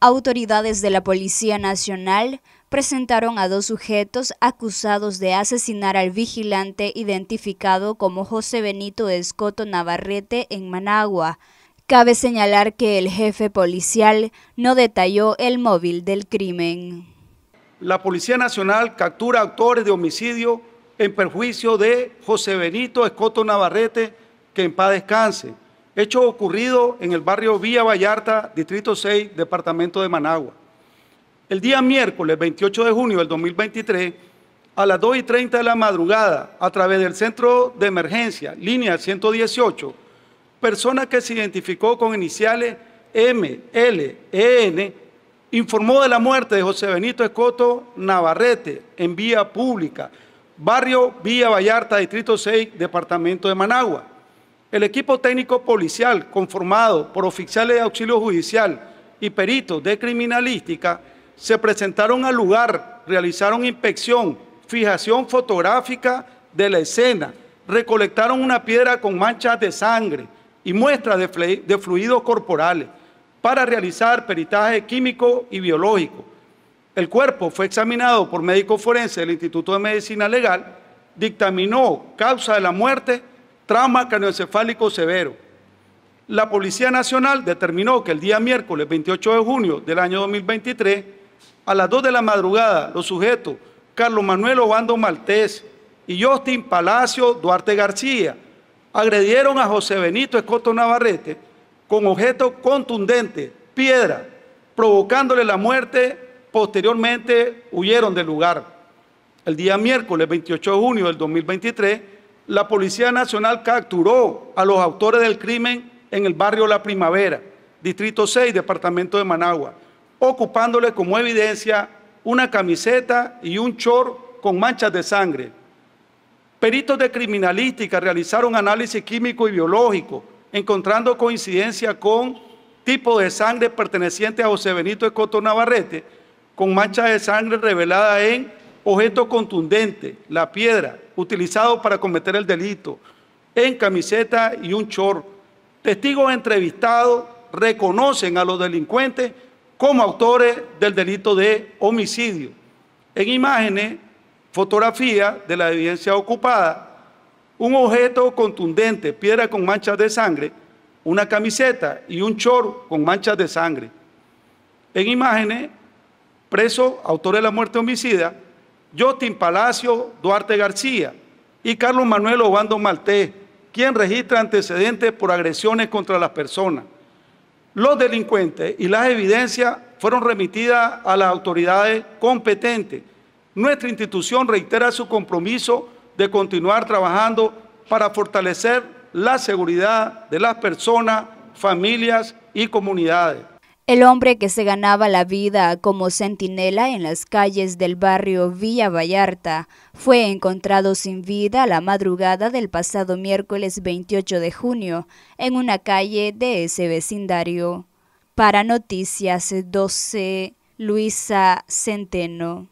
Autoridades de la Policía Nacional presentaron a dos sujetos acusados de asesinar al vigilante identificado como José Benito Escoto Navarrete en Managua. Cabe señalar que el jefe policial no detalló el móvil del crimen. La Policía Nacional captura autores de homicidio en perjuicio de José Benito Escoto Navarrete, que en paz descanse. Hecho ocurrido en el barrio Villa Vallarta, Distrito 6, Departamento de Managua. El día miércoles 28 de junio del 2023, a las 2 y 30 de la madrugada, a través del centro de emergencia, línea 118, persona que se identificó con iniciales M, L, e, N, informó de la muerte de José Benito Escoto Navarrete en vía pública, barrio Villa Vallarta, Distrito 6, Departamento de Managua. El equipo técnico policial, conformado por oficiales de auxilio judicial y peritos de criminalística, se presentaron al lugar, realizaron inspección, fijación fotográfica de la escena, recolectaron una piedra con manchas de sangre y muestras de, fluidos corporales para realizar peritaje químico y biológico. El cuerpo fue examinado por médico forense del Instituto de Medicina Legal, dictaminó causa de la muerte trauma craneoencefálico severo. La Policía Nacional determinó que el día miércoles 28 de junio del año 2023, a las 2 de la madrugada, los sujetos Carlos Manuel Obando Maltés y Justin Palacio Duarte García agredieron a José Benito Escoto Navarrete con objeto contundente, piedra, provocándole la muerte. Posteriormente huyeron del lugar. El día miércoles 28 de junio del 2023, la Policía Nacional capturó a los autores del crimen en el barrio La Primavera, Distrito 6, Departamento de Managua, ocupándole como evidencia una camiseta y un chor con manchas de sangre. Peritos de criminalística realizaron análisis químico y biológico, encontrando coincidencia con tipo de sangre perteneciente a José Benito Escoto Navarrete, con manchas de sangre revelada en objeto contundente, la piedra, utilizado para cometer el delito, en camiseta y un chor. Testigos entrevistados reconocen a los delincuentes como autores del delito de homicidio. En imágenes, fotografía de la evidencia ocupada, un objeto contundente, piedra con manchas de sangre, una camiseta y un chor con manchas de sangre. En imágenes, preso, autor de la muerte homicida, Justin Palacio Duarte García y Carlos Manuel Obando Maltés, quien registra antecedentes por agresiones contra las personas. Los delincuentes y las evidencias fueron remitidas a las autoridades competentes. Nuestra institución reitera su compromiso de continuar trabajando para fortalecer la seguridad de las personas, familias y comunidades. El hombre que se ganaba la vida como centinela en las calles del barrio Villa Vallarta fue encontrado sin vida la madrugada del pasado miércoles 28 de junio en una calle de ese vecindario. Para Noticias 12, Luisa Centeno.